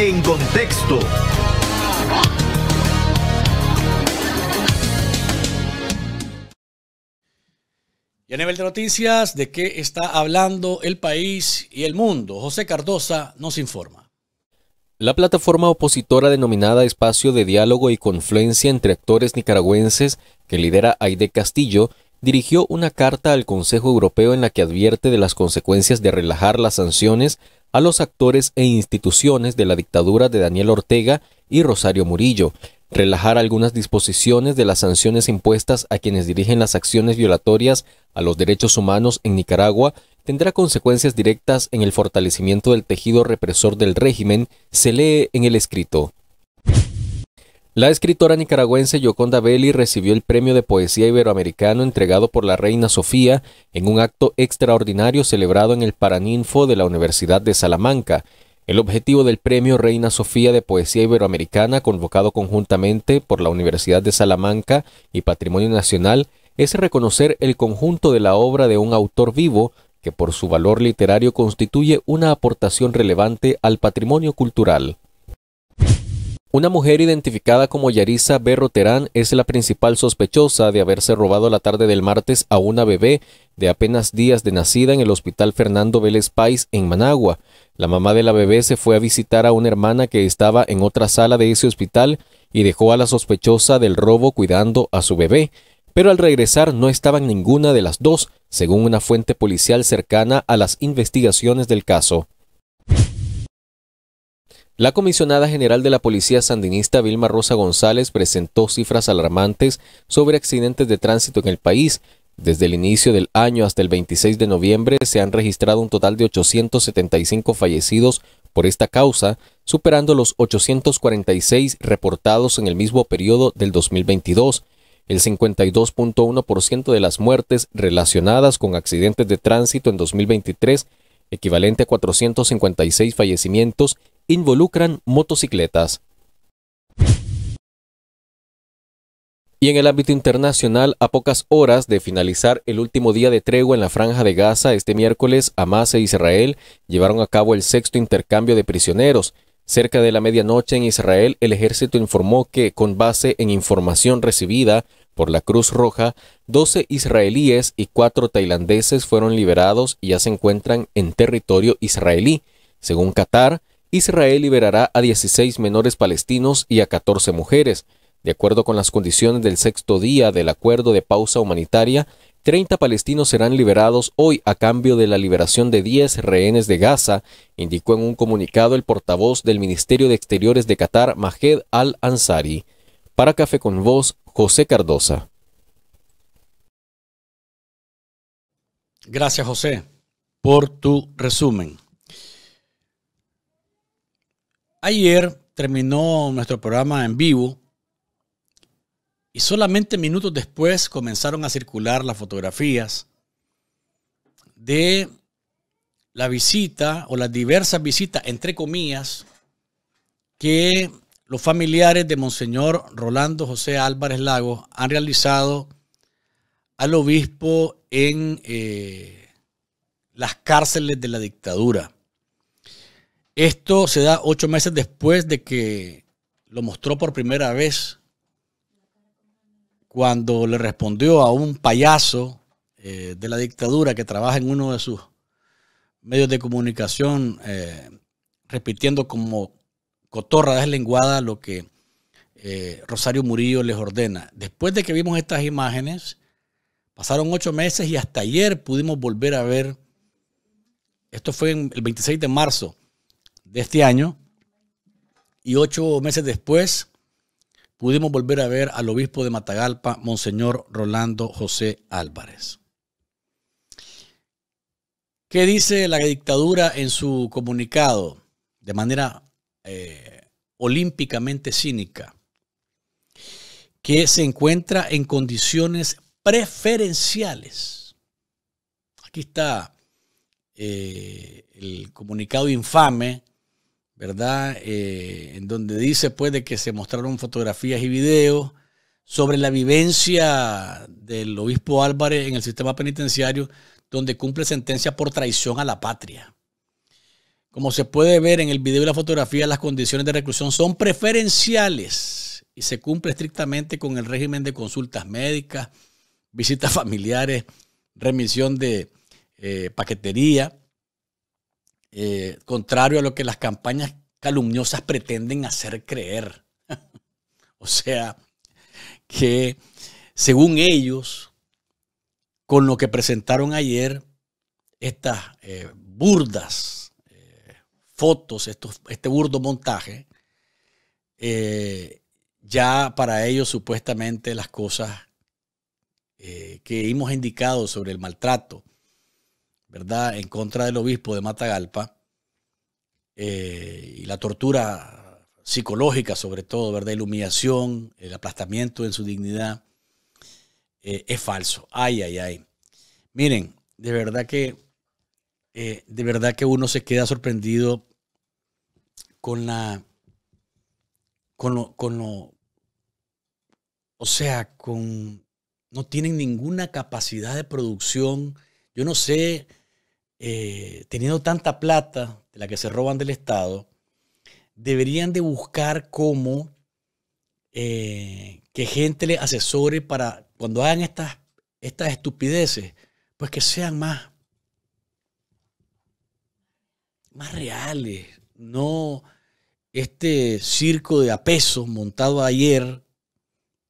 En contexto. Y a nivel de noticias, ¿de qué está hablando el país y el mundo? José Cardosa nos informa. La plataforma opositora denominada Espacio de Diálogo y Confluencia entre Actores Nicaragüenses, que lidera Aide Castillo, dirigió una carta al Consejo Europeo en la que advierte de las consecuencias de relajar las sanciones a los actores e instituciones de la dictadura de Daniel Ortega y Rosario Murillo, relajar algunas disposiciones de las sanciones impuestas a quienes dirigen las acciones violatorias a los derechos humanos en Nicaragua tendrá consecuencias directas en el fortalecimiento del tejido represor del régimen, se lee en el escrito. La escritora nicaragüense Yoconda Belli recibió el Premio de Poesía Iberoamericano entregado por la Reina Sofía en un acto extraordinario celebrado en el Paraninfo de la Universidad de Salamanca. El objetivo del Premio Reina Sofía de Poesía Iberoamericana, convocado conjuntamente por la Universidad de Salamanca y Patrimonio Nacional, es reconocer el conjunto de la obra de un autor vivo que por su valor literario constituye una aportación relevante al patrimonio cultural. Una mujer identificada como Yarisa Berroterán es la principal sospechosa de haberse robado la tarde del martes a una bebé de apenas días de nacida en el Hospital Fernando Vélez Pais en Managua. La mamá de la bebé se fue a visitar a una hermana que estaba en otra sala de ese hospital y dejó a la sospechosa del robo cuidando a su bebé, pero al regresar no estaban ninguna de las dos, según una fuente policial cercana a las investigaciones del caso. La comisionada general de la Policía Sandinista Vilma Rosa González presentó cifras alarmantes sobre accidentes de tránsito en el país. Desde el inicio del año hasta el 26 de noviembre se han registrado un total de 875 fallecidos por esta causa, superando los 846 reportados en el mismo periodo del 2022. El 52.1% de las muertes relacionadas con accidentes de tránsito en 2023, equivalente a 456 fallecimientos, involucran motocicletas. Y en el ámbito internacional, a pocas horas de finalizar el último día de tregua en la franja de Gaza, este miércoles Hamas e Israel llevaron a cabo el sexto intercambio de prisioneros. Cerca de la medianoche en Israel, el ejército informó que, con base en información recibida por la Cruz Roja, 12 israelíes y 4 tailandeses fueron liberados y ya se encuentran en territorio israelí. Según Qatar, Israel liberará a 16 menores palestinos y a 14 mujeres. De acuerdo con las condiciones del sexto día del acuerdo de pausa humanitaria, 30 palestinos serán liberados hoy a cambio de la liberación de 10 rehenes de Gaza, indicó en un comunicado el portavoz del Ministerio de Exteriores de Qatar, Majed Al-Ansari. Para Café con Voz, José Cardosa. Gracias, José, por tu resumen. Ayer terminó nuestro programa en vivo y solamente minutos después comenzaron a circular las fotografías de la visita o las diversas visitas, entre comillas, que los familiares de Monseñor Rolando José Álvarez Lago han realizado al obispo en eh, las cárceles de la dictadura. Esto se da ocho meses después de que lo mostró por primera vez cuando le respondió a un payaso eh, de la dictadura que trabaja en uno de sus medios de comunicación eh, repitiendo como cotorra deslenguada lo que eh, Rosario Murillo les ordena. Después de que vimos estas imágenes, pasaron ocho meses y hasta ayer pudimos volver a ver, esto fue el 26 de marzo, de este año. Y ocho meses después pudimos volver a ver al obispo de Matagalpa, Monseñor Rolando José Álvarez. ¿Qué dice la dictadura en su comunicado de manera eh, olímpicamente cínica? Que se encuentra en condiciones preferenciales. Aquí está eh, el comunicado infame ¿verdad? Eh, en donde dice pues de que se mostraron fotografías y videos sobre la vivencia del obispo Álvarez en el sistema penitenciario, donde cumple sentencia por traición a la patria. Como se puede ver en el video y la fotografía, las condiciones de reclusión son preferenciales y se cumple estrictamente con el régimen de consultas médicas, visitas familiares, remisión de eh, paquetería. Eh, contrario a lo que las campañas calumniosas pretenden hacer creer. o sea, que según ellos, con lo que presentaron ayer, estas eh, burdas eh, fotos, este burdo montaje, ya para ellos supuestamente las cosas que hemos indicado sobre el maltrato, ¿verdad?, en contra del obispo de Matagalpa eh, y la tortura psicológica sobre todo, ¿verdad?, la humillación, el aplastamiento en su dignidad, eh, es falso. Ay, ay, ay. Miren, de verdad que, eh, de verdad que uno se queda sorprendido con la, con con lo, o sea, con, no tienen ninguna capacidad de producción. Yo no sé eh, teniendo tanta plata de la que se roban del Estado, deberían de buscar cómo eh, que gente le asesore para cuando hagan estas, estas estupideces, pues que sean más, más reales, no este circo de apesos montado ayer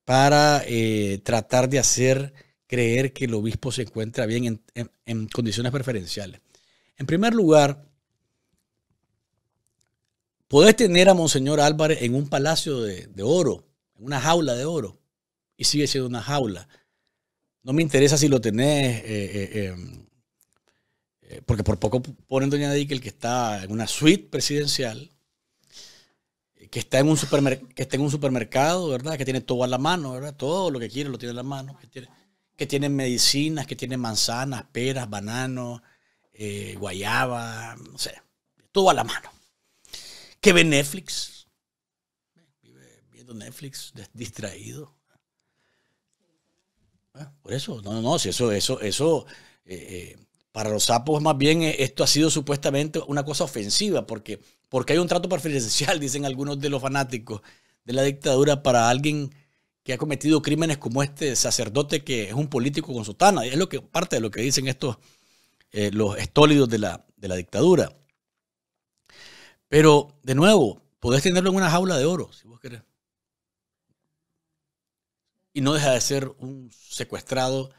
para eh, tratar de hacer creer que el obispo se encuentra bien en, condiciones preferenciales. En primer lugar, podés tener a Monseñor Álvarez en un palacio de, oro, en una jaula de oro, y sigue siendo una jaula. No me interesa si lo tenés, eh, eh, eh, porque por poco ponen Doña el que está en una suite presidencial, que está, en un supermercado, ¿verdad? Que tiene todo a la mano, ¿verdad? Todo lo que quiere lo tiene a la mano que tienen medicinas, que tienen manzanas, peras, bananos, eh, guayaba, no sé, todo a la mano. Que ve Netflix, vive viendo Netflix distraído. Ah, por eso, no, no, no, si eso, eso, eso, eh, eh, para los sapos más bien esto ha sido supuestamente una cosa ofensiva, porque, porque hay un trato preferencial, dicen algunos de los fanáticos de la dictadura, para alguien que ha cometido crímenes como este sacerdote que es un político con sotana. Es lo que, parte de lo que dicen estos, eh, los estólidos de la, dictadura. Pero, de nuevo, podés tenerlo en una jaula de oro, si vos querés. Y no deja de ser un secuestrado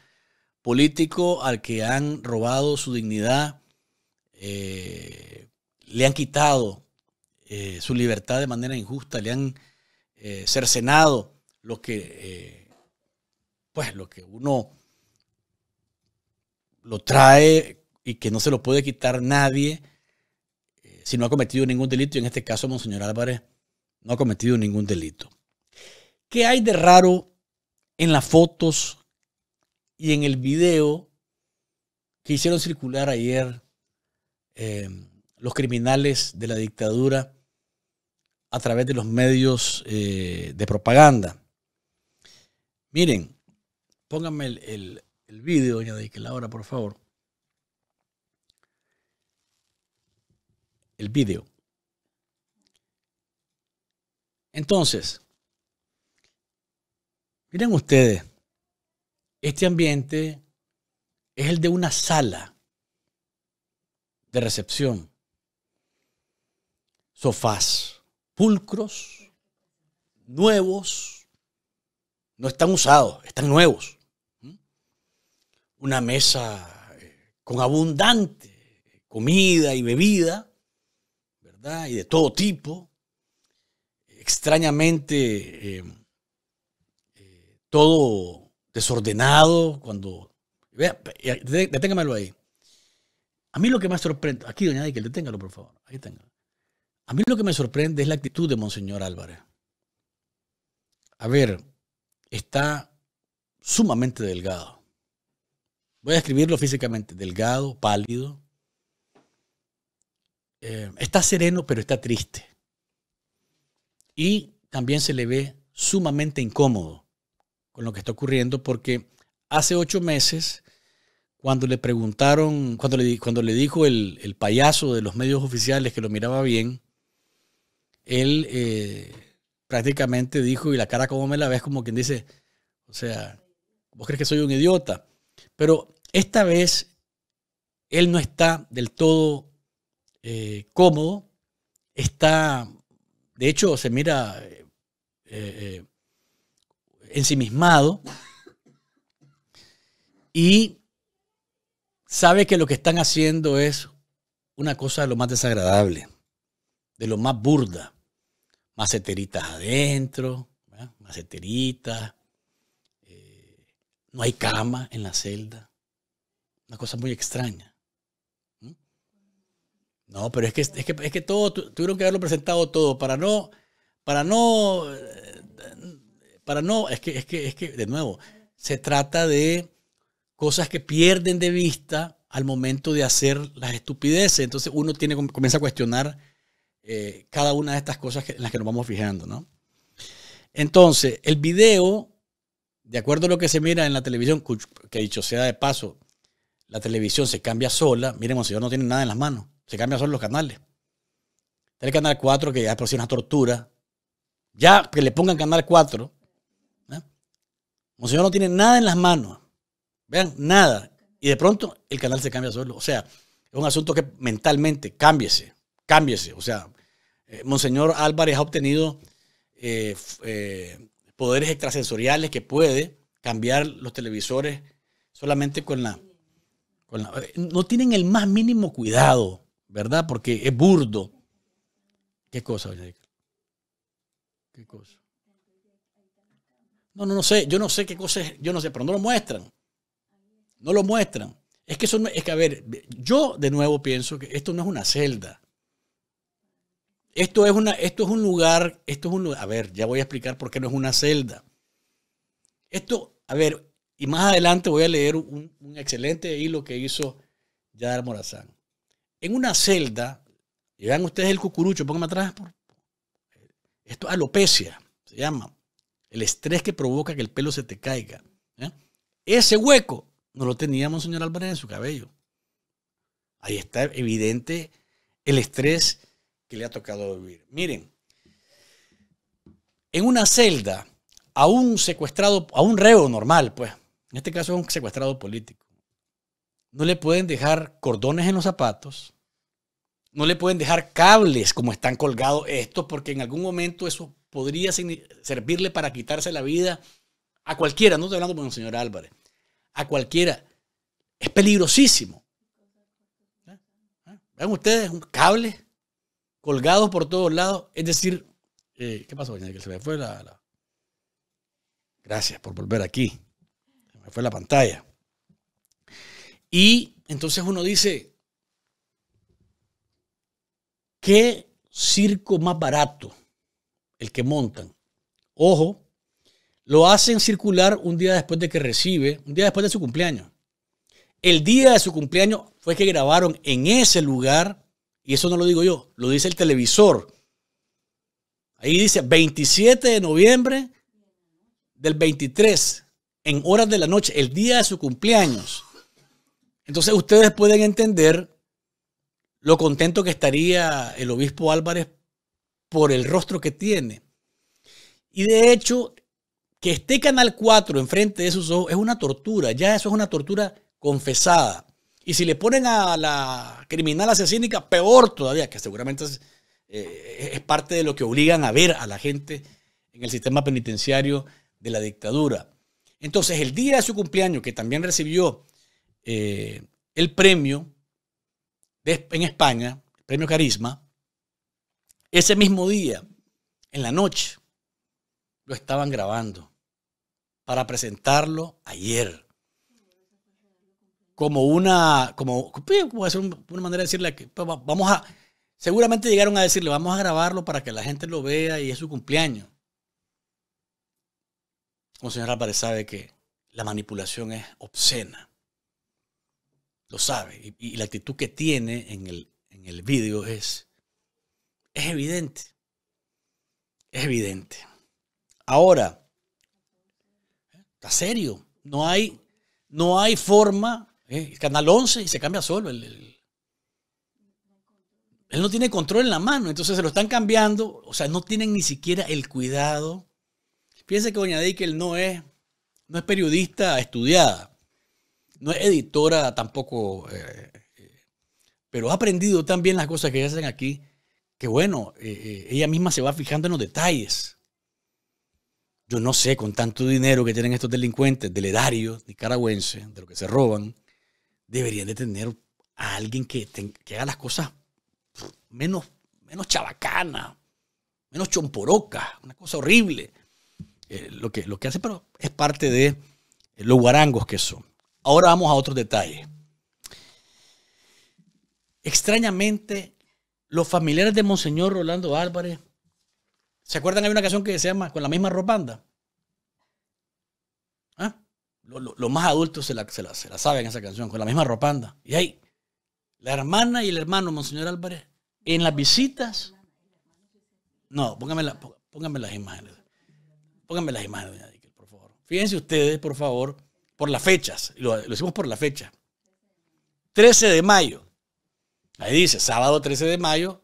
político al que han robado su dignidad, eh, le han quitado eh, su libertad de manera injusta, le han cercenado lo que, eh, pues, lo que uno lo trae y que no se lo puede quitar nadie eh, si no ha cometido ningún delito. Y en este caso, Monseñor Álvarez no ha cometido ningún delito. ¿Qué hay de raro en las fotos y en el video que hicieron circular ayer eh, los criminales de la dictadura a través de los medios de propaganda? Miren, pónganme el, el, vídeo, doña de hora, por favor. El vídeo. Entonces, miren ustedes, este ambiente es el de una sala de recepción. Sofás pulcros, nuevos, no están usados, están nuevos. Una mesa eh, con abundante comida y bebida, ¿verdad? Y de todo tipo. Extrañamente, em, eh, todo desordenado, cuando... Vea, eh, deténgamelo ahí. A mí lo que más sorprende, aquí doña Dikel, deténgalo por favor, ahí A mí lo que me sorprende es la actitud de Monseñor Álvarez. A ver, está sumamente delgado. Voy a escribirlo físicamente, delgado, pálido. Eh, está sereno, pero está triste. Y también se le ve sumamente incómodo con lo que está ocurriendo porque hace ocho meses, cuando le preguntaron, cuando le, cuando le dijo el, payaso de los medios oficiales que lo miraba bien, él eh, prácticamente dijo, y la cara como me la ves, como quien dice, o sea, vos crees que soy un idiota. Pero esta vez él no está del todo eh, cómodo, está, de hecho, se mira eh, eh, ensimismado y sabe que lo que están haciendo es una cosa de lo más desagradable, de lo más burda, maceteritas adentro, maceteritas, eh, no hay cama en la celda, una cosa muy extraña. No, pero es que, es que, todo, tuvieron que haberlo presentado todo para no, para no, para no, es que, es que, es que, de nuevo, se trata de cosas que pierden de vista al momento de hacer las estupideces. Entonces uno tiene, comienza a cuestionar eh, cada una de estas cosas en las que nos vamos fijando, ¿no? Entonces, el video, de acuerdo a lo que se mira en la televisión, que dicho sea de paso, la televisión se cambia sola. Miren, Monseñor no tiene nada en las manos. Se cambia solo los canales. Está el canal 4, que ya es por si una tortura. Ya que le pongan canal 4. ¿eh? Monseñor no tiene nada en las manos. Vean, nada. Y de pronto el canal se cambia solo. O sea, es un asunto que mentalmente cámbiese cámbiese. O sea, eh, Monseñor Álvarez ha obtenido eh, eh, poderes extrasensoriales que puede cambiar los televisores solamente con la, No tienen el más mínimo cuidado, ¿verdad? Porque es burdo. ¿Qué cosa, ¿Qué cosa? No, no, no sé. Yo no sé qué cosa es. Yo no sé, pero no lo muestran. No lo muestran. Es que eso es que, a ver, yo de nuevo pienso que esto no es una celda. Esto es, una, esto es un lugar, esto es un A ver, ya voy a explicar por qué no es una celda. Esto, a ver, y más adelante voy a leer un, excelente hilo que hizo Yadar Morazán. En una celda, y vean ustedes el cucurucho, pónganme atrás. Por, esto es alopecia, se llama. El estrés que provoca que el pelo se te caiga. Ese hueco no lo teníamos, señor Álvarez, en su cabello. Ahí está evidente el estrés que le ha tocado vivir. Miren, en una celda a un secuestrado, a un reo normal, pues, en este caso es un secuestrado político, no le pueden dejar cordones en los zapatos, no le pueden dejar cables como están colgados estos, porque en algún momento eso podría servirle para quitarse la vida a cualquiera, no estoy hablando con el señor Álvarez, a cualquiera. Es peligrosísimo. ¿Eh? ¿Eh? ¿Ven ustedes? Un cable colgados por todos lados. Es decir, eh, ¿qué pasó, Que se me fue la, la, Gracias por volver aquí. Se me fue la pantalla. Y entonces uno dice, ¿qué circo más barato el que montan? Ojo, lo hacen circular un día después de que recibe, un día después de su cumpleaños. El día de su cumpleaños fue que grabaron en ese lugar y eso no lo digo yo, lo dice el televisor. Ahí dice 27 de noviembre del 23, en horas de la noche, el día de su cumpleaños. Entonces ustedes pueden entender lo contento que estaría el obispo Álvarez por el rostro que tiene. Y de hecho, que esté Canal 4 enfrente de sus ojos es una tortura, ya eso es una tortura confesada. Y si le ponen a la criminal asesínica, peor todavía, que seguramente eh, es, parte de lo que obligan a ver a la gente en el sistema penitenciario de la dictadura. Entonces, el día de su cumpleaños, que también recibió eh, el premio en España, el premio Carisma, ese mismo día, en la noche, lo estaban grabando para presentarlo ayer como una, como, una manera de decirle que pues, vamos a, seguramente llegaron a decirle, vamos a grabarlo para que la gente lo vea y es su cumpleaños. Como señor Álvarez sabe que la manipulación es obscena. Lo sabe. Y, la actitud que tiene en el, en el vídeo es, es evidente. Es evidente. Ahora, está serio. No hay, no hay forma ¿Eh? Canal 11 y se cambia solo. él no tiene control en la mano, entonces se lo están cambiando. O sea, no tienen ni siquiera el cuidado. piense que Doña Dickel no es, no es periodista estudiada, no es editora tampoco, eh, eh, pero ha aprendido también las cosas que hacen aquí que bueno, ella misma se va fijando en los detalles. Yo no sé, con tanto dinero que tienen estos delincuentes del erario nicaragüense, de lo que se roban, deberían de tener a alguien que, haga las cosas menos, menos chabacana, menos chomporoca, una cosa horrible. Eh, lo, que, lo que hace, pero es parte de eh, los guarangos que son. Ahora vamos a otro detalle: Extrañamente, los familiares de Monseñor Rolando Álvarez, ¿se acuerdan? de una canción que se llama Con la misma ropanda los lo, más adultos se la, se, la, saben esa canción, con la misma ropanda. Y ahí, la hermana y el hermano, Monseñor Álvarez, en las visitas. No, pónganme, las imágenes. Pónganme las imágenes, por favor. Fíjense ustedes, por favor, por las fechas. Lo, hicimos por la fecha. 13 de mayo. Ahí dice, sábado 13 de mayo,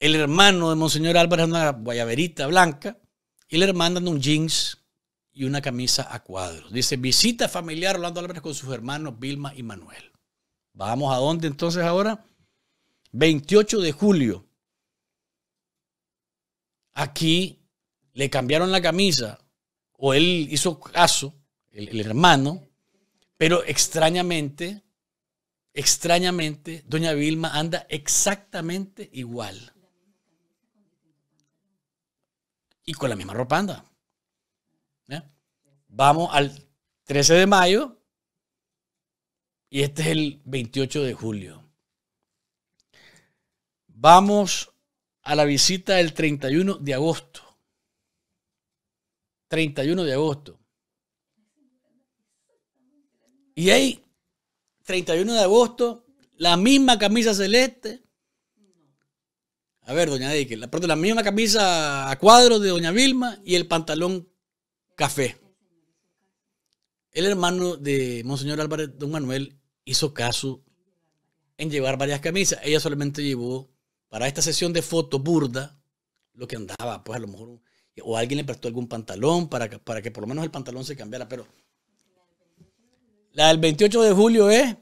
el hermano de Monseñor Álvarez anda una guayaberita blanca y el hermano anda un jeans y una camisa a cuadros. Dice, visita familiar Orlando Álvarez con sus hermanos Vilma y Manuel. Vamos a dónde entonces ahora? 28 de julio. Aquí le cambiaron la camisa o él hizo caso, el, el hermano, pero extrañamente, extrañamente, doña Vilma anda exactamente igual. Y con la misma ropa anda. Vamos al 13 de mayo y este es el 28 de julio. Vamos a la visita del 31 de agosto. 31 de agosto. Y ahí, 31 de agosto, la misma camisa celeste. A ver, doña Deike, la, la misma camisa a cuadro de doña Vilma y el pantalón café. El hermano de Monseñor Álvarez, don Manuel, hizo caso en llevar varias camisas. Ella solamente llevó para esta sesión de foto burda lo que andaba, pues a lo mejor, o alguien le prestó algún pantalón para que, para que por lo menos el pantalón se cambiara, pero la del 28 de julio es... ¿eh?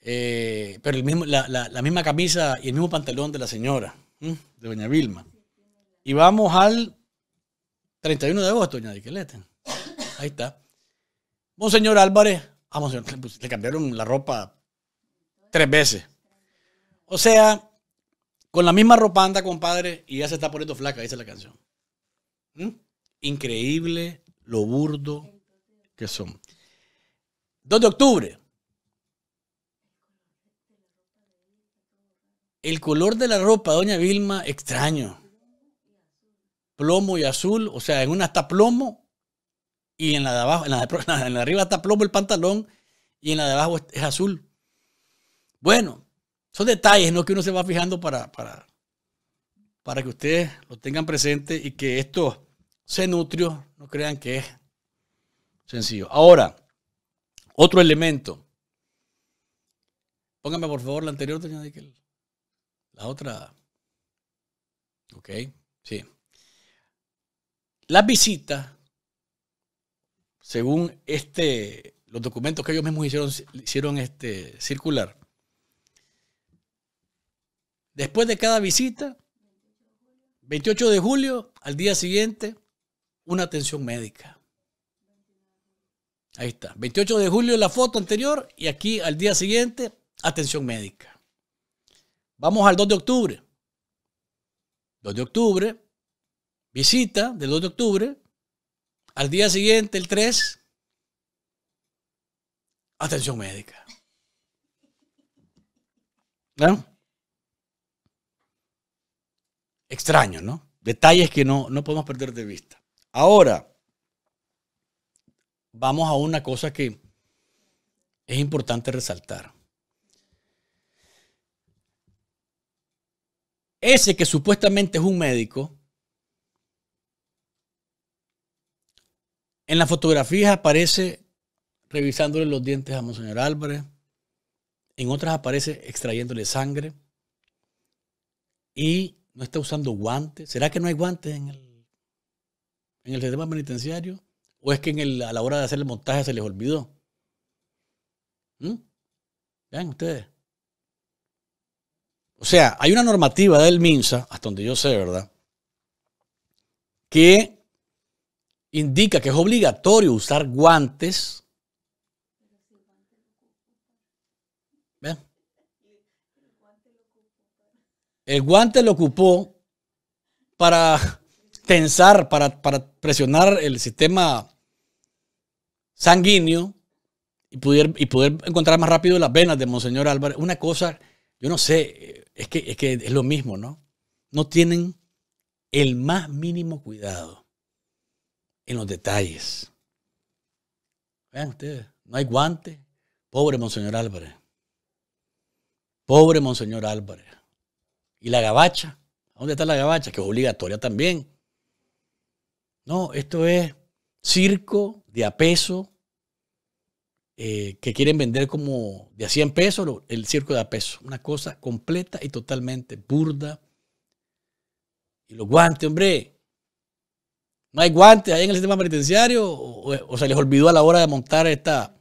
eh, pero mismo, la, misma camisa y el mismo pantalón de la señora, de doña Vilma. Y vamos al 31 de agosto, doña Diquelete. Ahí está. Monseñor Álvarez, ah, monseñor, le cambiaron la ropa tres veces. O sea, con la misma ropa anda, compadre, y ya se está poniendo flaca, dice la canción. ¿Mm? Increíble lo burdo que son. 2 de octubre. El color de la ropa, doña Vilma, extraño plomo y azul, o sea, en una está plomo y en la de abajo, en la de, arriba está plomo el pantalón y en la de abajo es, azul. Bueno, son detalles ¿no? que uno se va fijando para, para, para que ustedes lo tengan presente y que esto se nutrió no crean que es sencillo. Ahora, otro elemento. Póngame por favor la anterior, la otra. Ok, sí. Las visitas, según este, los documentos que ellos mismos hicieron, hicieron este, circular, después de cada visita, 28 de julio, al día siguiente, una atención médica. Ahí está. 28 de julio la foto anterior y aquí al día siguiente, atención médica. Vamos al 2 de octubre. 2 de octubre, Visita del 2 de octubre. Al día siguiente, el 3, atención médica. ¿Ah? Extraño, ¿no? Detalles que no, no podemos perder de vista. Ahora, vamos a una cosa que es importante resaltar. Ese que supuestamente es un médico, En las fotografías aparece revisándole los dientes a Monseñor Álvarez. En otras aparece extrayéndole sangre. Y no está usando guantes. ¿Será que no hay guantes en el, en el sistema penitenciario? ¿O es que en a la hora de hacer el montaje se les olvidó? ¿Mm? Vean ustedes. O sea, hay una normativa del MINSA, hasta donde yo sé, ¿verdad? Que indica que es obligatorio usar guantes. El guante lo ocupó para tensar, para, presionar el sistema sanguíneo y poder, y poder encontrar más rápido las venas de Monseñor Álvarez. Una cosa, yo no sé, es que es, que es lo mismo, ¿no? No tienen el más mínimo cuidado en los detalles. Vean ustedes, no hay guante. Pobre Monseñor Álvarez. Pobre Monseñor Álvarez. ¿Y la gabacha? ¿Dónde está la gabacha? Que es obligatoria también. No, esto es circo de apeso eh, que quieren vender como de a 100 pesos el circo de apeso Una cosa completa y totalmente burda. Y los guantes, hombre. ¿No hay guantes ahí en el sistema penitenciario? ¿O, se les olvidó a la hora de montar esta,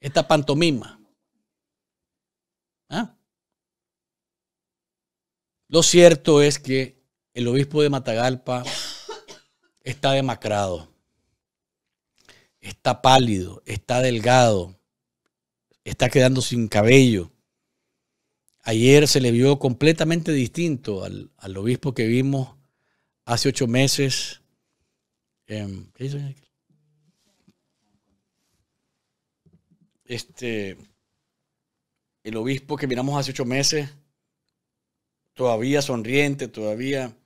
esta pantomima? ¿Ah? Lo cierto es que el obispo de Matagalpa está demacrado, está pálido, está delgado, está quedando sin cabello. Ayer se le vio completamente distinto al, al obispo que vimos hace ocho meses Em, ¿Qué Este, el obispo que miramos hace ocho meses, todavía sonriente, todavía...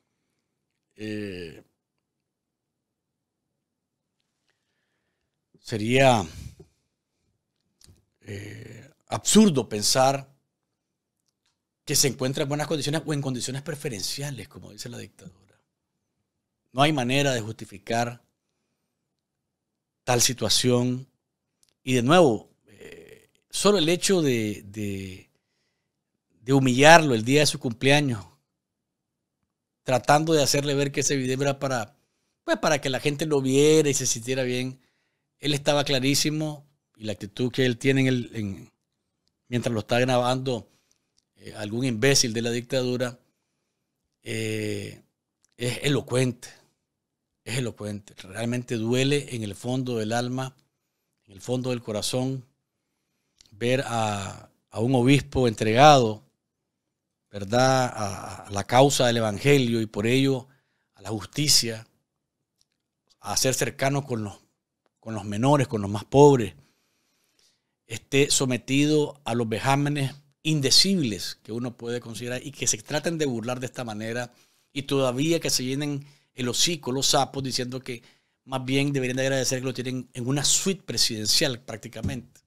Eh, sería eh, absurdo pensar que se encuentra en buenas condiciones o en condiciones preferenciales, como dice la dictadura. No hay manera de justificar tal situación. Y de nuevo, eh, solo el hecho de, humillarlo el día de su cumpleaños, tratando de hacerle ver que ese video era para, pues, para que la gente lo viera y se sintiera bien, él estaba clarísimo y la actitud que él tiene mientras lo está grabando eh, algún imbécil de la dictadura eh, es elocuente es elocuente. Realmente duele en el fondo del alma, en el fondo del corazón, ver a, un obispo entregado, ¿verdad?, a, la causa del Evangelio y por ello a la justicia, a ser cercano con los, con los menores, con los más pobres, esté sometido a los vejámenes indecibles que uno puede considerar y que se traten de burlar de esta manera y todavía que se llenen el hocico, los sapos, diciendo que más bien deberían de agradecer que lo tienen en una suite presidencial prácticamente.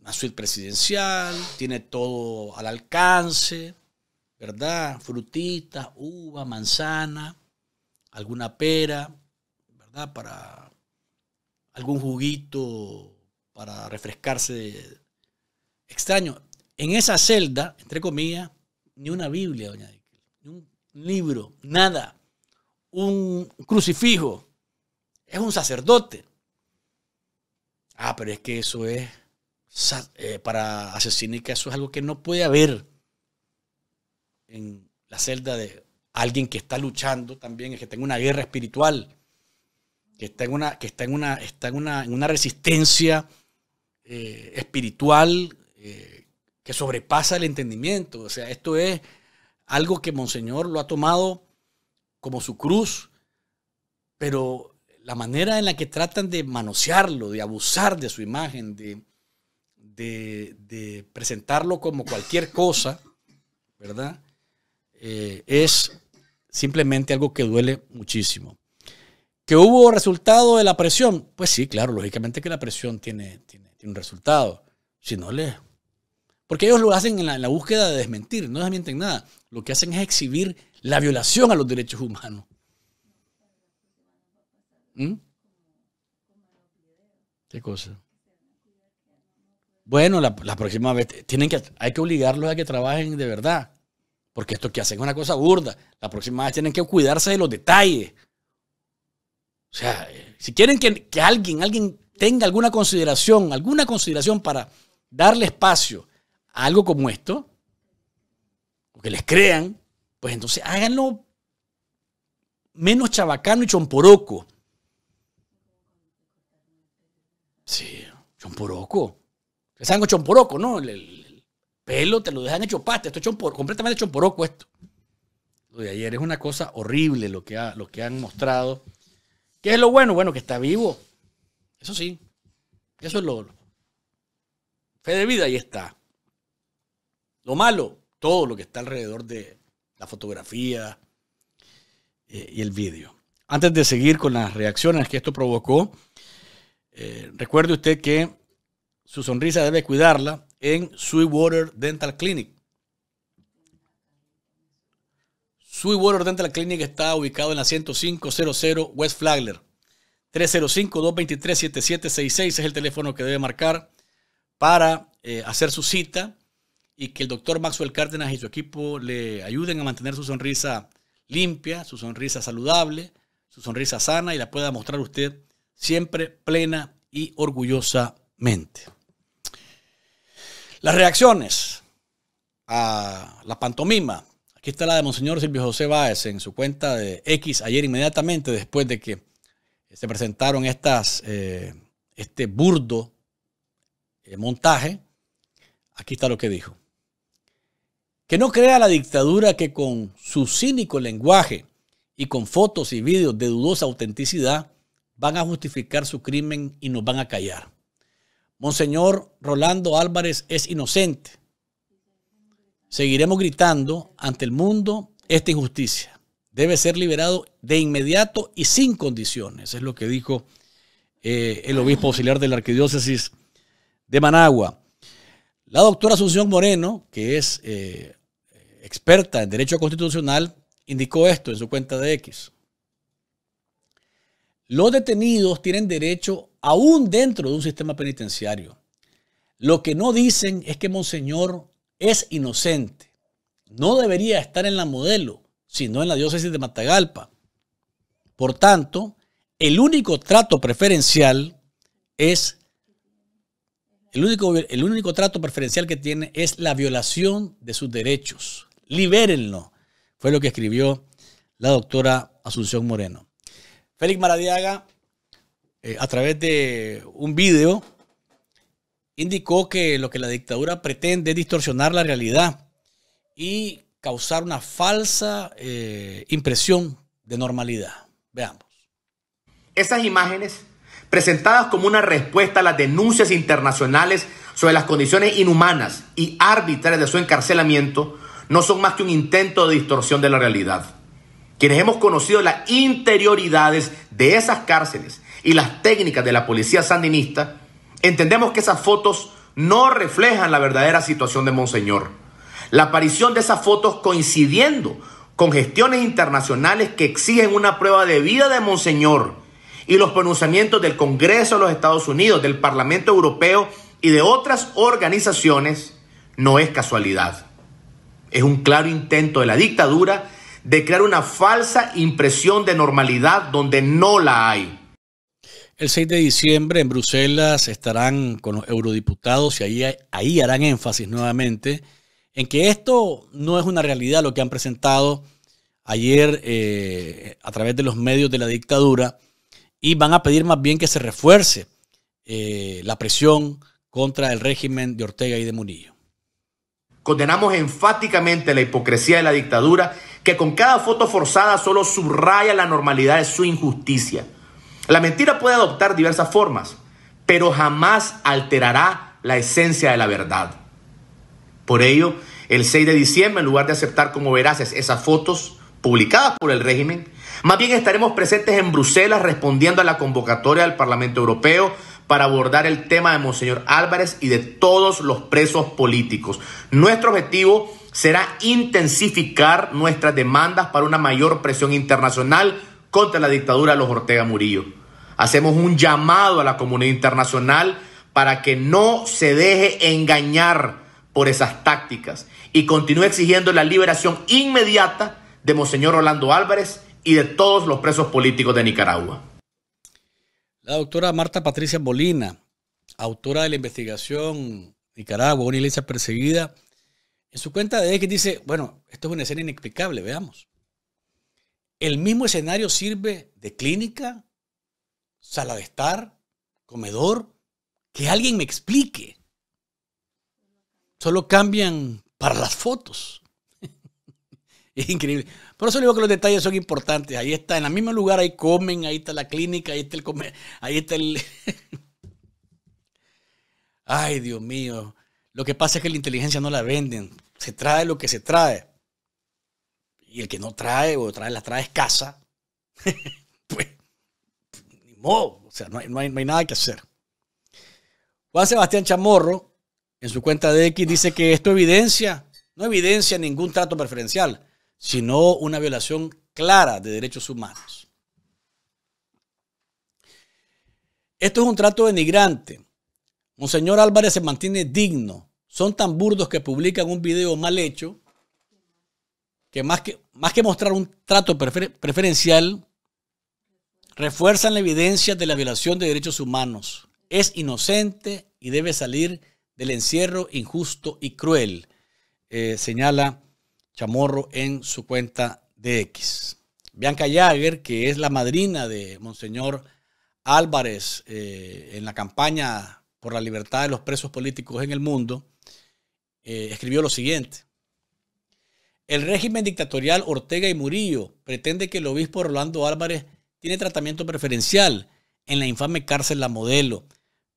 Una suite presidencial, tiene todo al alcance, ¿verdad? Frutitas, uva, manzana, alguna pera, ¿verdad? Para algún juguito para refrescarse. Extraño, en esa celda, entre comillas, ni una Biblia, doña libro, nada, un crucifijo, es un sacerdote. Ah, pero es que eso es, eh, para para que eso es algo que no puede haber en la celda de alguien que está luchando también, es que tenga una guerra espiritual, que está en una, que está en una, está en una, en una resistencia eh, espiritual eh, que sobrepasa el entendimiento. O sea, esto es algo que Monseñor lo ha tomado como su cruz, pero la manera en la que tratan de manosearlo, de abusar de su imagen, de, de, presentarlo como cualquier cosa, ¿verdad? Eh, es simplemente algo que duele muchísimo. ¿Que hubo resultado de la presión? Pues sí, claro, lógicamente que la presión tiene, tiene, tiene un resultado. Si no, le, porque ellos lo hacen en la, búsqueda de desmentir, no desmienten nada. Lo que hacen es exhibir la violación a los derechos humanos. ¿Mm? ¿Qué cosa? Bueno, la, próxima vez tienen que, hay que obligarlos a que trabajen de verdad. Porque esto que hacen es una cosa burda. La próxima vez tienen que cuidarse de los detalles. O sea, si quieren que, que alguien, alguien tenga alguna consideración, alguna consideración para darle espacio algo como esto, o que les crean, pues entonces háganlo menos chabacano y chomporoco. Sí, chomporoco. Es algo chomporoco, ¿no? El, pelo te lo dejan hecho pasta. Esto es completamente chomporoco esto. Lo de ayer es una cosa horrible lo que, lo que han mostrado. ¿Qué es lo bueno? Bueno, que está vivo. Eso sí. Eso es lo... Fe de vida, ahí está. Lo malo, todo lo que está alrededor de la fotografía eh, y el vídeo. Antes de seguir con las reacciones que esto provocó, eh, recuerde usted que su sonrisa debe cuidarla en Sweetwater Dental Clinic. Sweetwater Dental Clinic está ubicado en la 10500 West Flagler. 305-223-7766 es el teléfono que debe marcar para eh, hacer su cita y que el doctor Maxwell Cárdenas y su equipo le ayuden a mantener su sonrisa limpia, su sonrisa saludable, su sonrisa sana y la pueda mostrar usted siempre plena y orgullosamente. Las reacciones a la pantomima. Aquí está la de Monseñor Silvio José Báez en su cuenta de X ayer inmediatamente después de que se presentaron estas, eh, este burdo eh, montaje. Aquí está lo que dijo que no crea la dictadura que con su cínico lenguaje y con fotos y vídeos de dudosa autenticidad van a justificar su crimen y nos van a callar. Monseñor Rolando Álvarez es inocente. Seguiremos gritando ante el mundo esta injusticia. Debe ser liberado de inmediato y sin condiciones, es lo que dijo eh, el obispo auxiliar de la arquidiócesis de Managua. La doctora Asunción Moreno, que es eh, experta en Derecho Constitucional, indicó esto en su cuenta de X. Los detenidos tienen derecho aún dentro de un sistema penitenciario. Lo que no dicen es que Monseñor es inocente. No debería estar en la modelo, sino en la diócesis de Matagalpa. Por tanto, el único trato preferencial es el único, el único trato preferencial que tiene es la violación de sus derechos. Libérenlo. Fue lo que escribió la doctora Asunción Moreno. Félix Maradiaga, eh, a través de un video, indicó que lo que la dictadura pretende es distorsionar la realidad y causar una falsa eh, impresión de normalidad. Veamos. Esas imágenes presentadas como una respuesta a las denuncias internacionales sobre las condiciones inhumanas y arbitrarias de su encarcelamiento, no son más que un intento de distorsión de la realidad. Quienes hemos conocido las interioridades de esas cárceles y las técnicas de la policía sandinista, entendemos que esas fotos no reflejan la verdadera situación de Monseñor. La aparición de esas fotos coincidiendo con gestiones internacionales que exigen una prueba de vida de Monseñor y los pronunciamientos del Congreso de los Estados Unidos, del Parlamento Europeo y de otras organizaciones no es casualidad. Es un claro intento de la dictadura de crear una falsa impresión de normalidad donde no la hay. El 6 de diciembre en Bruselas estarán con los eurodiputados y ahí, ahí harán énfasis nuevamente en que esto no es una realidad lo que han presentado ayer eh, a través de los medios de la dictadura, y van a pedir más bien que se refuerce eh, la presión contra el régimen de Ortega y de Murillo. Condenamos enfáticamente la hipocresía de la dictadura que con cada foto forzada solo subraya la normalidad de su injusticia. La mentira puede adoptar diversas formas, pero jamás alterará la esencia de la verdad. Por ello, el 6 de diciembre, en lugar de aceptar como veraces esas fotos publicadas por el régimen, más bien estaremos presentes en Bruselas respondiendo a la convocatoria del Parlamento Europeo para abordar el tema de Monseñor Álvarez y de todos los presos políticos. Nuestro objetivo será intensificar nuestras demandas para una mayor presión internacional contra la dictadura de los Ortega Murillo. Hacemos un llamado a la comunidad internacional para que no se deje engañar por esas tácticas y continúe exigiendo la liberación inmediata de Monseñor Orlando Álvarez y de todos los presos políticos de Nicaragua. La doctora Marta Patricia Molina, autora de la investigación Nicaragua, una iglesia perseguida, en su cuenta de X dice, bueno, esto es una escena inexplicable, veamos. El mismo escenario sirve de clínica, sala de estar, comedor, que alguien me explique. Solo cambian para las fotos. es increíble. Por eso digo que los detalles son importantes. Ahí está, en el mismo lugar, ahí comen, ahí está la clínica, ahí está el comer, ahí está el... Ay, Dios mío. Lo que pasa es que la inteligencia no la venden. Se trae lo que se trae. Y el que no trae o trae, la trae escasa, pues, ni modo. O sea, no no hay nada que hacer. Juan Sebastián Chamorro, en su cuenta de X, dice que esto evidencia, no evidencia ningún trato preferencial sino una violación clara de derechos humanos. Esto es un trato denigrante. Monseñor Álvarez se mantiene digno. Son tan burdos que publican un video mal hecho que más que, más que mostrar un trato preferencial, refuerzan la evidencia de la violación de derechos humanos. Es inocente y debe salir del encierro injusto y cruel, eh, señala Chamorro en su cuenta de X. Bianca Jagger, que es la madrina de Monseñor Álvarez eh, en la campaña por la libertad de los presos políticos en el mundo, eh, escribió lo siguiente. El régimen dictatorial Ortega y Murillo pretende que el obispo Rolando Álvarez tiene tratamiento preferencial en la infame cárcel La Modelo,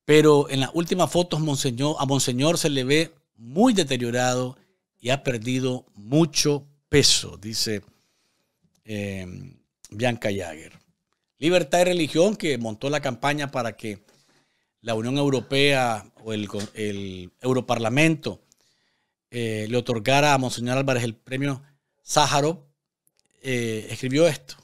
pero en las últimas fotos a Monseñor se le ve muy deteriorado y ha perdido mucho peso, dice eh, Bianca Jagger. Libertad y religión, que montó la campaña para que la Unión Europea o el, Europarlamento eh, le otorgara a Monseñor Álvarez el premio Sájarov, eh, escribió esto.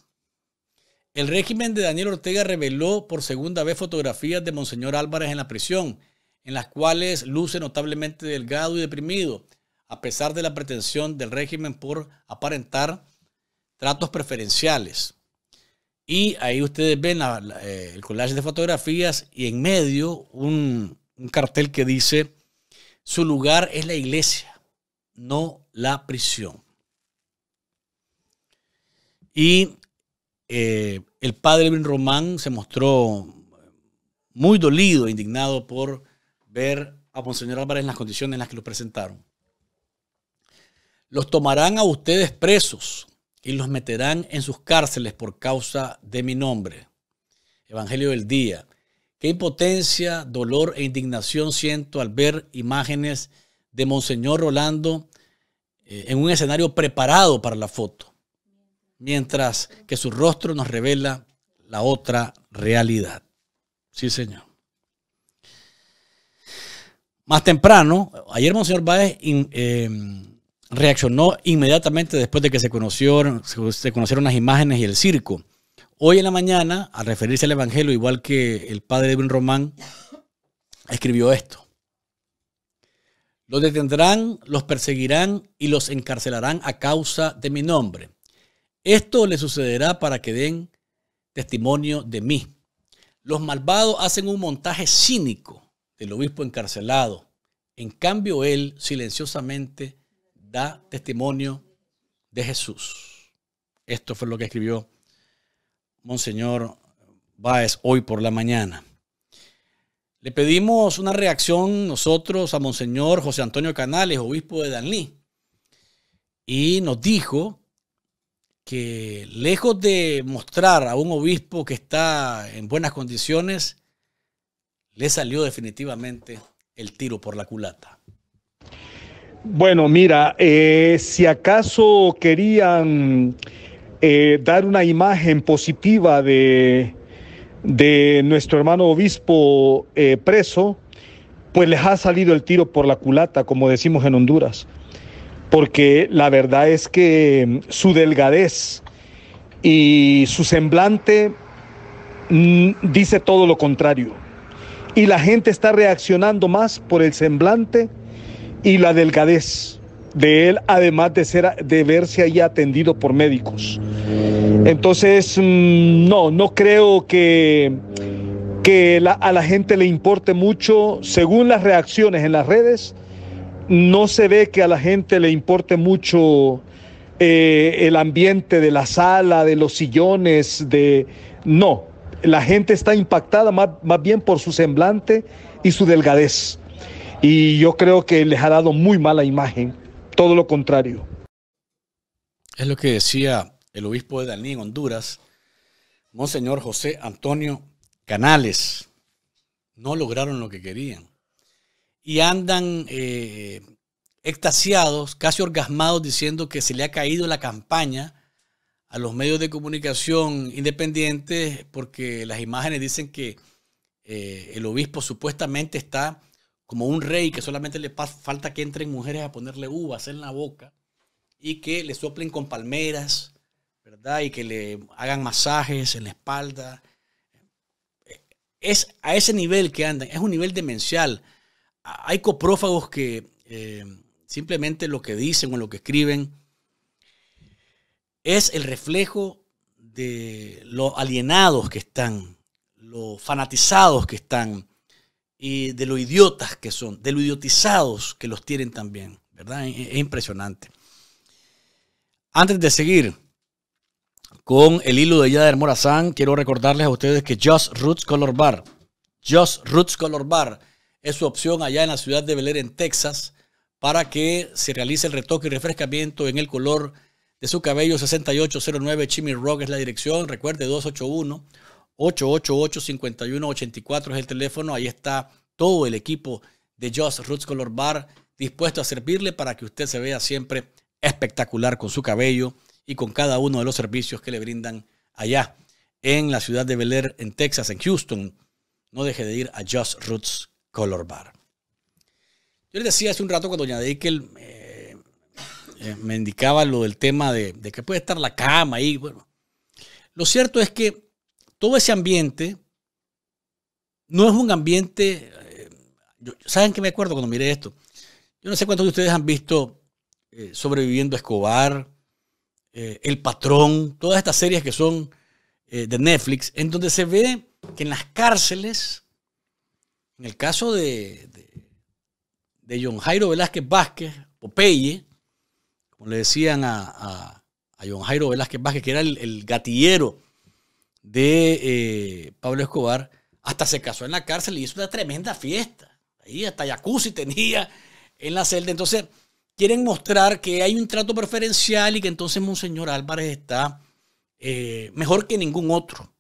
El régimen de Daniel Ortega reveló por segunda vez fotografías de Monseñor Álvarez en la prisión, en las cuales luce notablemente delgado y deprimido a pesar de la pretensión del régimen por aparentar tratos preferenciales. Y ahí ustedes ven eh, el collage de fotografías y en medio un, cartel que dice, su lugar es la iglesia, no la prisión. Y eh, el padre Ben Román se mostró muy dolido, e indignado por ver a Monseñor Álvarez en las condiciones en las que lo presentaron. Los tomarán a ustedes presos y los meterán en sus cárceles por causa de mi nombre. Evangelio del día. Qué impotencia, dolor e indignación siento al ver imágenes de Monseñor Rolando eh, en un escenario preparado para la foto, mientras que su rostro nos revela la otra realidad. Sí, señor. Más temprano, ayer Monseñor Báez eh, reaccionó inmediatamente después de que se conocieron, se las imágenes y el circo. Hoy en la mañana, al referirse al Evangelio, igual que el padre de un Román, escribió esto. Los detendrán, los perseguirán y los encarcelarán a causa de mi nombre. Esto le sucederá para que den testimonio de mí. Los malvados hacen un montaje cínico del obispo encarcelado. En cambio, él silenciosamente da testimonio de Jesús. Esto fue lo que escribió Monseñor Baez hoy por la mañana. Le pedimos una reacción nosotros a Monseñor José Antonio Canales, obispo de Danlí, y nos dijo que lejos de mostrar a un obispo que está en buenas condiciones, le salió definitivamente el tiro por la culata. Bueno, mira, eh, si acaso querían eh, dar una imagen positiva de, nuestro hermano obispo eh, preso, pues les ha salido el tiro por la culata, como decimos en Honduras, porque la verdad es que mm, su delgadez y su semblante mm, dice todo lo contrario. Y la gente está reaccionando más por el semblante y la delgadez de él, además de, ser, de verse ahí atendido por médicos. Entonces, mm, no, no creo que, que a la gente le importe mucho, según las reacciones en las redes, no se ve que a la gente le importe mucho eh, el ambiente de la sala, de los sillones, de... No, la gente está impactada más, más bien por su semblante y su delgadez y yo creo que les ha dado muy mala imagen, todo lo contrario. Es lo que decía el obispo de Dalí en Honduras, Monseñor José Antonio Canales. No lograron lo que querían. Y andan eh, extasiados, casi orgasmados, diciendo que se le ha caído la campaña a los medios de comunicación independientes porque las imágenes dicen que eh, el obispo supuestamente está como un rey que solamente le falta que entren mujeres a ponerle uvas en la boca y que le soplen con palmeras, ¿verdad? Y que le hagan masajes en la espalda. Es a ese nivel que andan, es un nivel demencial. Hay coprófagos que eh, simplemente lo que dicen o lo que escriben es el reflejo de los alienados que están, los fanatizados que están, y de lo idiotas que son, de lo idiotizados que los tienen también, ¿verdad? E, e, es impresionante. Antes de seguir con el hilo de Yader Morazán, quiero recordarles a ustedes que Just Roots Color Bar, Just Roots Color Bar es su opción allá en la ciudad de Bel en Texas, para que se realice el retoque y refrescamiento en el color de su cabello 6809 Chimmy Rock es la dirección, recuerde 281 888-5184 es el teléfono. Ahí está todo el equipo de Just Roots Color Bar dispuesto a servirle para que usted se vea siempre espectacular con su cabello y con cada uno de los servicios que le brindan allá en la ciudad de Bel Air, en Texas, en Houston. No deje de ir a Just Roots Color Bar. Yo les decía hace un rato cuando doña Deikel eh, eh, me indicaba lo del tema de, que puede estar la cama ahí. Bueno, lo cierto es que todo ese ambiente no es un ambiente... Eh, ¿Saben qué me acuerdo cuando miré esto? Yo no sé cuántos de ustedes han visto eh, Sobreviviendo Escobar, eh, El Patrón, todas estas series que son de Netflix, en donde se ve que en las cárceles, en el caso de, de, John Jairo Velázquez Vázquez, Popeye, como le decían a, John Jairo Velázquez Vázquez, que era el, el gatillero de eh, Pablo Escobar, hasta se casó en la cárcel y hizo una tremenda fiesta. Ahí hasta jacuzzi tenía en la celda. Entonces, quieren mostrar que hay un trato preferencial y que entonces Monseñor Álvarez está eh, mejor que ningún otro.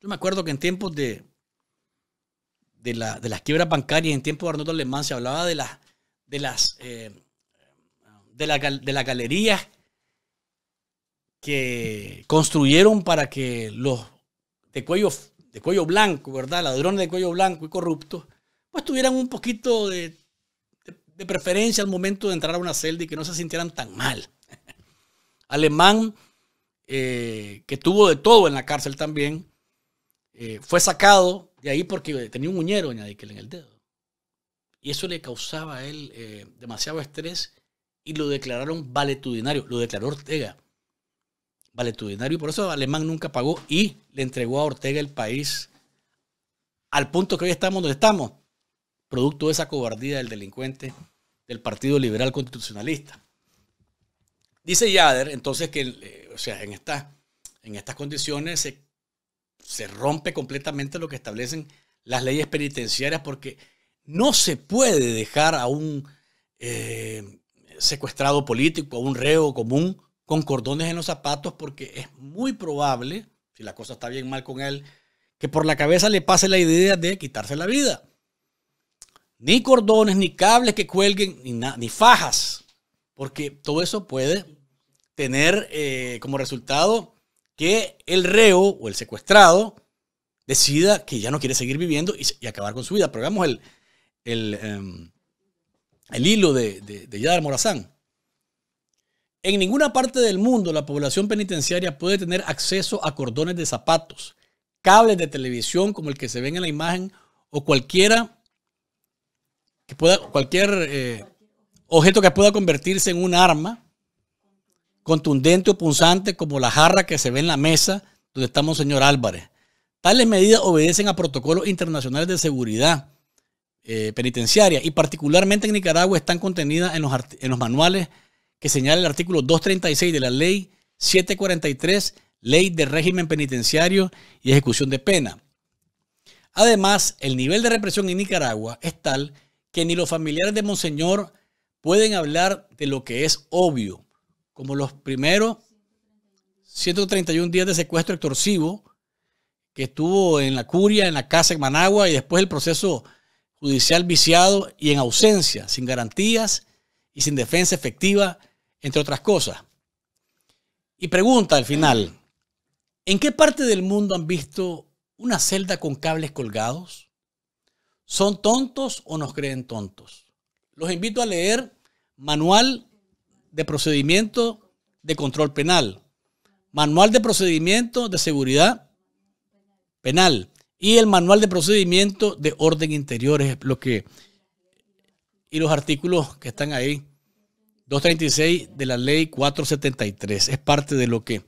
Yo me acuerdo que en tiempos de, de, las quiebras bancarias, en tiempos de Arnoldo Alemán, se hablaba de las, de las, eh, de la, de las galerías que construyeron para que los de cuello, de cuello blanco, ¿verdad? Ladrones de cuello blanco y corruptos, pues tuvieran un poquito de, preferencia al momento de entrar a una celda y que no se sintieran tan mal. Alemán, eh, que tuvo de todo en la cárcel también, eh, fue sacado de ahí porque tenía un uñero, en el dedo. Y eso le causaba a él eh, demasiado estrés y lo declararon valetudinario, lo declaró Ortega valetudinario. Por eso Alemán nunca pagó y le entregó a Ortega el país al punto que hoy estamos donde estamos, producto de esa cobardía del delincuente del Partido Liberal Constitucionalista. Dice Yader entonces que eh, o sea, en, en estas condiciones se, rompe completamente lo que establecen las leyes penitenciarias porque no se puede dejar a un eh, secuestrado político, a un reo común, con cordones en los zapatos porque es muy probable, si la cosa está bien mal con él, que por la cabeza le pase la idea de quitarse la vida. Ni cordones, ni cables que cuelguen, ni, ni fajas, porque todo eso puede tener eh, como resultado que el reo o el secuestrado decida que ya no quiere seguir viviendo y, acabar con su vida. Pero veamos el, el, em, el hilo de, de, de Yadar Morazán. En ninguna parte del mundo la población penitenciaria puede tener acceso a cordones de zapatos, cables de televisión como el que se ve en la imagen o cualquiera que pueda, cualquier eh, objeto que pueda convertirse en un arma contundente o punzante como la jarra que se ve en la mesa donde estamos, señor Álvarez. Tales medidas obedecen a protocolos internacionales de seguridad eh, penitenciaria y particularmente en Nicaragua están contenidas en los, en los manuales que señala el artículo 236 de la ley 743, ley de régimen penitenciario y ejecución de pena. Además, el nivel de represión en Nicaragua es tal que ni los familiares de Monseñor pueden hablar de lo que es obvio, como los primeros 131 días de secuestro extorsivo que estuvo en la curia, en la casa en Managua y después el proceso judicial viciado y en ausencia, sin garantías y sin defensa efectiva entre otras cosas. Y pregunta al final, ¿en qué parte del mundo han visto una celda con cables colgados? ¿Son tontos o nos creen tontos? Los invito a leer Manual de Procedimiento de Control Penal, Manual de Procedimiento de Seguridad Penal y el Manual de Procedimiento de Orden Interior, lo que y los artículos que están ahí 236 de la ley 473. Es parte de lo que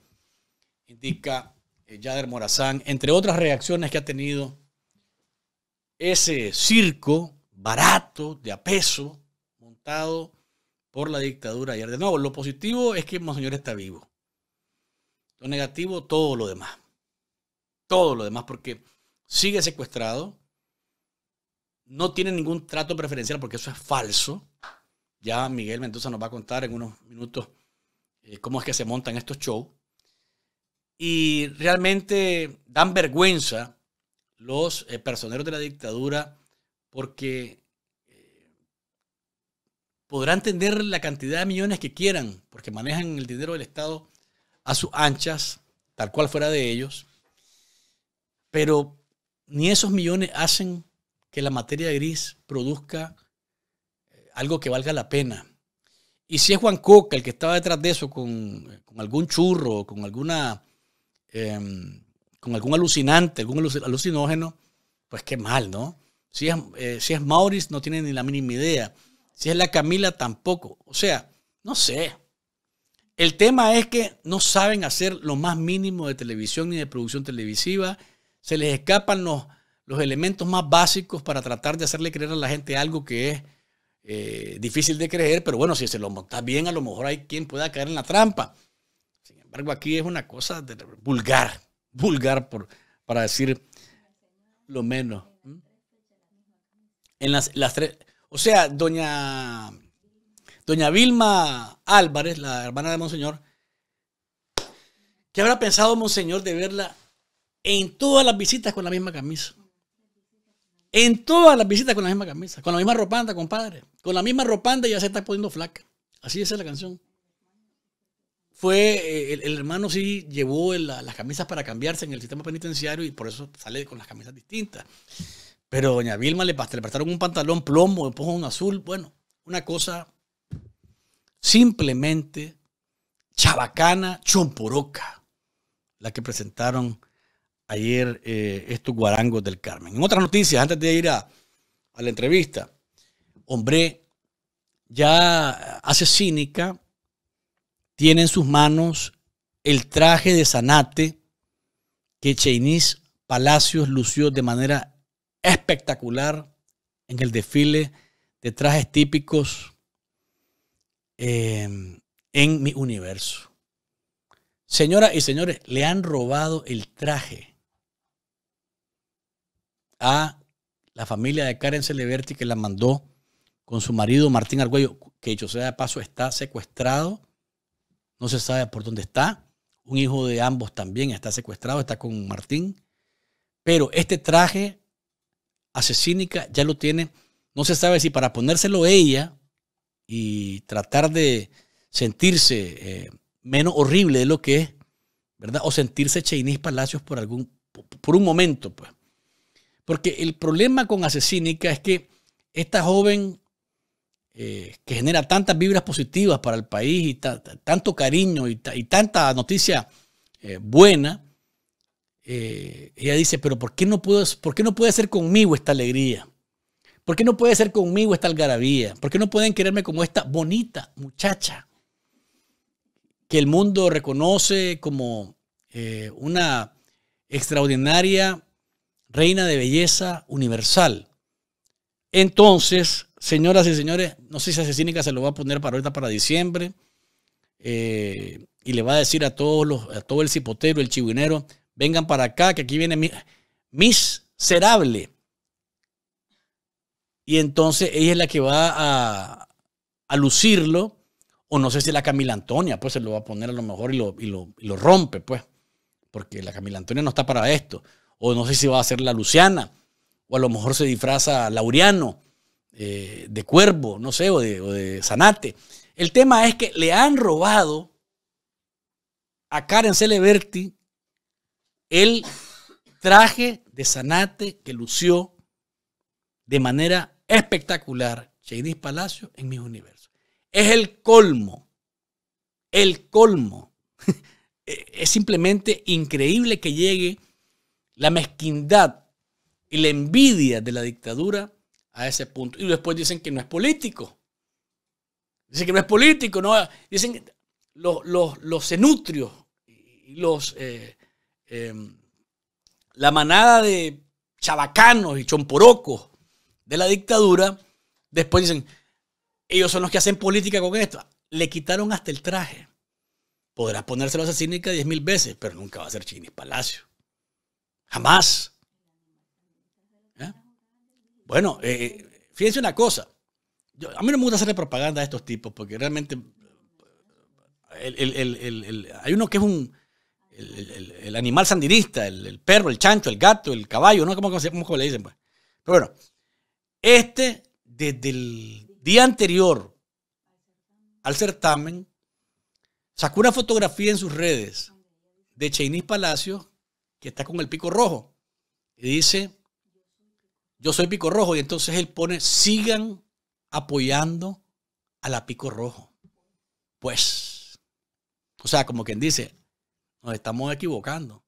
indica eh, Yader Morazán, entre otras reacciones que ha tenido ese circo barato, de apeso, montado por la dictadura ayer. De nuevo, lo positivo es que Monseñor está vivo. Lo negativo, todo lo demás. Todo lo demás, porque sigue secuestrado, no tiene ningún trato preferencial, porque eso es falso. Ya Miguel Mendoza nos va a contar en unos minutos eh, cómo es que se montan estos shows. Y realmente dan vergüenza los eh, personeros de la dictadura porque eh, podrán tener la cantidad de millones que quieran, porque manejan el dinero del Estado a sus anchas, tal cual fuera de ellos, pero ni esos millones hacen que la materia gris produzca algo que valga la pena. Y si es Juan Coca el que estaba detrás de eso con, algún churro, con alguna em, con algún alucinante, algún alucinógeno, pues qué mal, ¿no? Si es, eh, si es Maurice, no tiene ni la mínima idea. Si es la Camila, tampoco. O sea, no sé. El tema es que no saben hacer lo más mínimo de televisión ni de producción televisiva. Se les escapan los, los elementos más básicos para tratar de hacerle creer a la gente algo que es eh, difícil de creer, pero bueno, si se lo monta bien, a lo mejor hay quien pueda caer en la trampa. Sin embargo, aquí es una cosa de, vulgar, vulgar por, para decir lo menos. En las, tres, o sea, doña, doña Vilma Álvarez, la hermana de Monseñor, ¿qué habrá pensado Monseñor de verla en todas las visitas con la misma camisa? En todas las visitas con la misma camisa, con la misma ropanda, compadre. Con la misma ropanda ya se está poniendo flaca. Así es la canción. Fue, eh, el, hermano sí llevó las camisas para cambiarse en el sistema penitenciario y por eso sale con las camisas distintas. Pero doña Vilma le, le prestaron un pantalón plomo, un un azul. Bueno, una cosa simplemente chabacana, chomporoca, la que presentaron ayer eh, estos guarangos del Carmen. En otras noticias, antes de ir a, la entrevista, hombre, ya hace cínica, tiene en sus manos el traje de Sanate que Cheinís Palacios lució de manera espectacular en el desfile de trajes típicos em, en mi universo. Señoras y señores, le han robado el traje a la familia de Karen Celeberti que la mandó con su marido Martín Argüello, que dicho sea de paso está secuestrado, no se sabe por dónde está, un hijo de ambos también está secuestrado, está con Martín, pero este traje asesínica ya lo tiene, no se sabe si para ponérselo ella y tratar de sentirse eh, menos horrible de lo que es, ¿verdad? O sentirse Cheinís Palacios por algún, por un momento, pues. Porque el problema con Asesínica es que esta joven eh, que genera tantas vibras positivas para el país y tanto cariño y, tanta noticia eh, buena, eh, ella dice, pero ¿por qué, no puedo, ¿por qué no puede ser conmigo esta alegría? ¿Por qué no puede ser conmigo esta algarabía? ¿Por qué no pueden quererme como esta bonita muchacha que el mundo reconoce como una extraordinaria reina de belleza universal. Entonces, señoras y señores, no sé si cínica se lo va a poner para ahorita, para diciembre, eh, y le va a decir a, todos los, a todo el cipotero, el chivinero, vengan para acá, que aquí viene mi, miserable. Y entonces ella es la que va a, lucirlo, o no sé si la Camila Antonia, pues se lo va a poner a lo mejor y lo, y lo rompe, pues, porque la Camila Antonia no está para esto o no sé si va a ser la Luciana, o a lo mejor se disfraza Laureano eh, de Cuervo, no sé, o de, Sanate Zanate. El tema es que le han robado a Karen Celeberti el traje de Zanate que lució de manera espectacular Cheinis Palacio en mis universo Es el colmo, el colmo. es simplemente increíble que llegue la mezquindad y la envidia de la dictadura a ese punto. Y después dicen que no es político. Dicen que no es político, no. Dicen los, los, los cenutrios, los, eh, em, la manada de chabacanos y chomporocos de la dictadura, después dicen, ellos son los que hacen política con esto. Le quitaron hasta el traje. Podrás ponérselo a esa cínica diez mil veces, pero nunca va a ser Chinis Palacio. Jamás. ¿Eh? Bueno, eh, eh, fíjense una cosa. a mí no me gusta hacerle propaganda a estos tipos porque realmente hay uno que es un... El, animal sandinista, el, perro, el chancho, el gato, el caballo, ¿no? ¿Cómo, cómo, le dicen? Pues? Pero bueno, este desde el día anterior al certamen sacó una fotografía en sus redes de Cheiniz Palacio que está con el pico rojo. Y dice, yo soy pico rojo. Y entonces él pone, sigan apoyando a la pico rojo. Pues, o sea, como quien dice, nos estamos equivocando.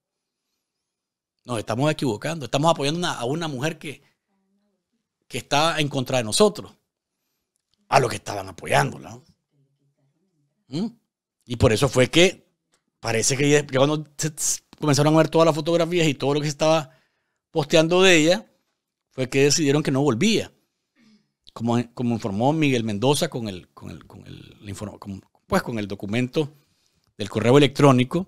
Nos estamos equivocando. Estamos apoyando a una mujer que, que está en contra de nosotros. A lo que estaban apoyándola. ¿Mm? Y por eso fue que parece que cuando comenzaron a ver todas las fotografías y todo lo que se estaba posteando de ella, fue que decidieron que no volvía. Como, como informó Miguel Mendoza con el, con el, con el, pues, con el documento del correo electrónico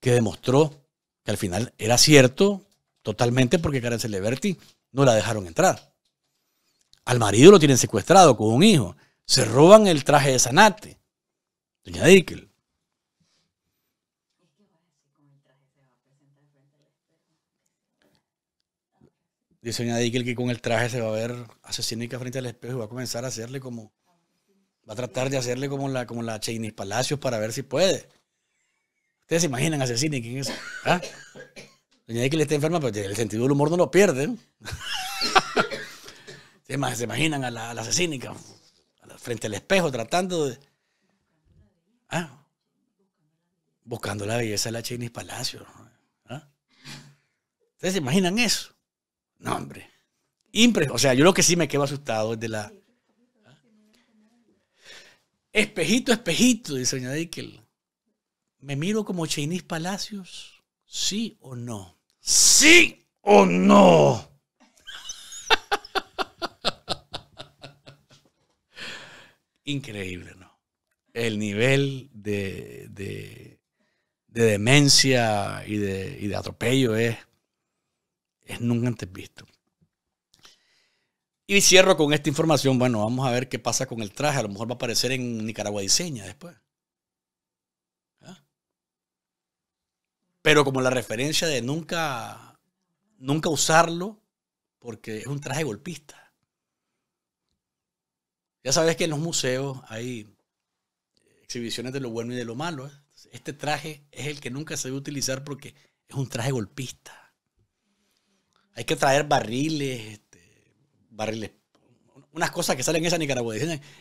que demostró que al final era cierto totalmente porque Karen Celeberti no la dejaron entrar. Al marido lo tienen secuestrado con un hijo. Se roban el traje de Sanate, doña Dickel. Dice Doña que con el traje se va a ver asesínica frente al espejo y va a comenzar a hacerle como. Va a tratar de hacerle como la, como la Palacios para ver si puede. Ustedes se imaginan asesínica en eso, ¿Ah? Doña Dickel está enferma, pero el sentido del humor no lo pierden. se imaginan a la, a asesínica frente al espejo tratando de. ¿ah? Buscando la belleza de la Cheney Palacios. ¿ah? ¿Ustedes se imaginan eso? No, hombre. o sea, yo lo que sí me quedo asustado es de la... ¿ah? Espejito, espejito, dice doña ¿Me miro como Chainis Palacios? ¿Sí o no? ¿Sí o no? Increíble, ¿no? El nivel de, de, demencia y de, y de atropello es es nunca antes visto. Y cierro con esta información. Bueno, vamos a ver qué pasa con el traje. A lo mejor va a aparecer en Nicaragua Diseña después. ¿Ah? Pero como la referencia de nunca, nunca usarlo, porque es un traje golpista. Ya sabes que en los museos hay exhibiciones de lo bueno y de lo malo. ¿eh? Este traje es el que nunca se debe utilizar porque es un traje golpista hay que traer barriles, este, barriles, unas cosas que salen en esa Nicaragua,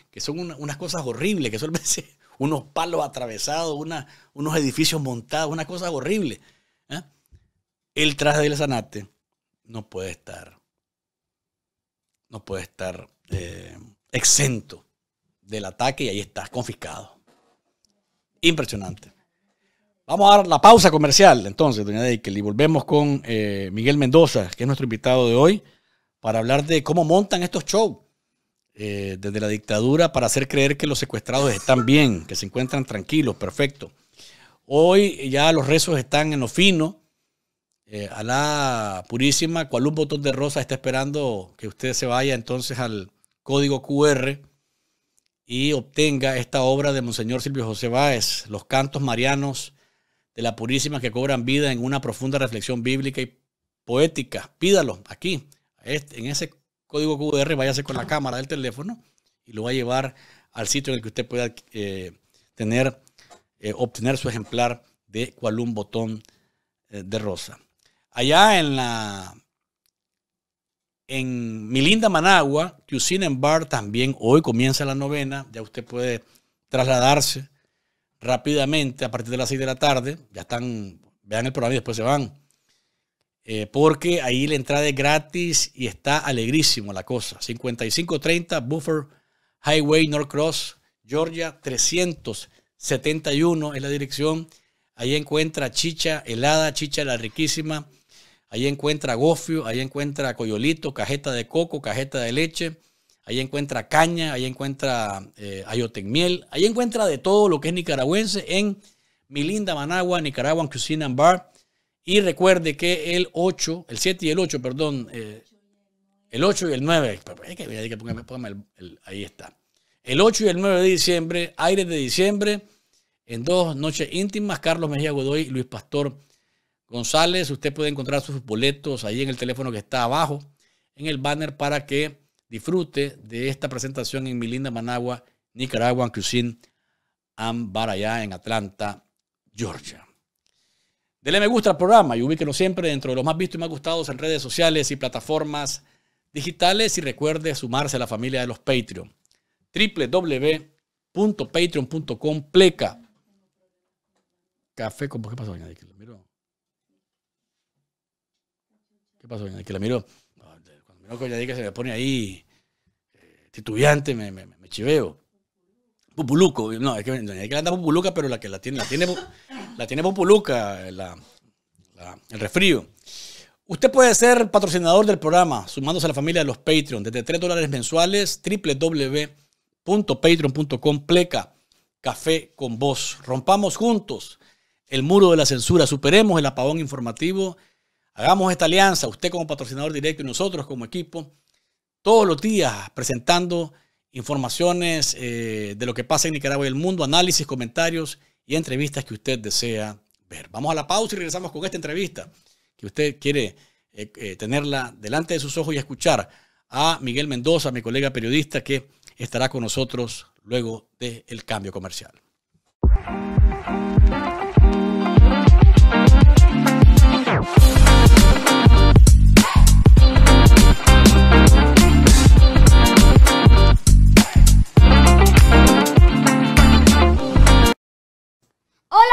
que son unas cosas horribles, que son unos palos atravesados, unos edificios montados, unas cosas horribles. ¿eh? El traje del Sanate no puede estar, no puede estar eh, exento del ataque y ahí está, confiscado. Impresionante. Vamos a dar la pausa comercial entonces, doña Deikel, y volvemos con eh, Miguel Mendoza, que es nuestro invitado de hoy, para hablar de cómo montan estos shows eh, desde la dictadura para hacer creer que los secuestrados están bien, que se encuentran tranquilos, perfecto. Hoy ya los rezos están en lo fino. Eh, a la purísima, cual un botón de rosa está esperando que usted se vaya entonces al código QR y obtenga esta obra de Monseñor Silvio José Báez, Los Cantos Marianos de la Purísima que cobran vida en una profunda reflexión bíblica y poética. Pídalo aquí, este, en ese código QR, váyase con la cámara del teléfono y lo va a llevar al sitio en el que usted pueda eh, tener, eh, obtener su ejemplar de cual un botón eh, de rosa. Allá en la en mi linda Managua, Cuisine Bar también hoy comienza la novena, ya usted puede trasladarse rápidamente a partir de las 6 de la tarde. Ya están, vean el programa y después se van. Eh, porque ahí la entrada es gratis y está alegrísimo la cosa. 5530 Buffer Highway North Cross, Georgia 371 es la dirección. Ahí encuentra chicha helada, chicha la riquísima. Ahí encuentra gofio, ahí encuentra coyolito, cajeta de coco, cajeta de leche Ahí encuentra caña, ahí encuentra eh, miel ahí encuentra de todo lo que es nicaragüense en Milinda, linda Managua, Nicaraguan Cuisine and Bar. Y recuerde que el 8, el 7 y el 8, perdón, eh, el 8 y el 9, ahí está. El 8 y el 9 de diciembre, aires de diciembre, en dos noches íntimas, Carlos Mejía Godoy y Luis Pastor González. Usted puede encontrar sus boletos ahí en el teléfono que está abajo, en el banner para que disfrute de esta presentación en mi linda Managua, Nicaragua, Cuisine and allá en Atlanta, Georgia. Dele me gusta al programa y ubíquenos siempre dentro de los más vistos y más gustados en redes sociales y plataformas digitales y recuerde sumarse a la familia de los Patreon. www.patreon.com pleca. Café con... ¿Qué pasó, doña? ¿Qué pasó, doña? ¿Qué la loco ya que se me pone ahí estudiante eh, titubeante, me, chiveo. Pupuluco, no, es que doña anda pupuluca, pero la que la tiene, la tiene, la tiene pupuluca, el resfrío Usted puede ser patrocinador del programa, sumándose a la familia de los Patreon, desde 3 dólares mensuales, www.patreon.com, pleca, café con voz. Rompamos juntos el muro de la censura, superemos el apagón informativo Hagamos esta alianza, usted como patrocinador directo y nosotros como equipo, todos los días presentando informaciones eh, de lo que pasa en Nicaragua y el mundo, análisis, comentarios y entrevistas que usted desea ver. Vamos a la pausa y regresamos con esta entrevista que usted quiere eh, eh, tenerla delante de sus ojos y escuchar a Miguel Mendoza, mi colega periodista, que estará con nosotros luego del cambio comercial.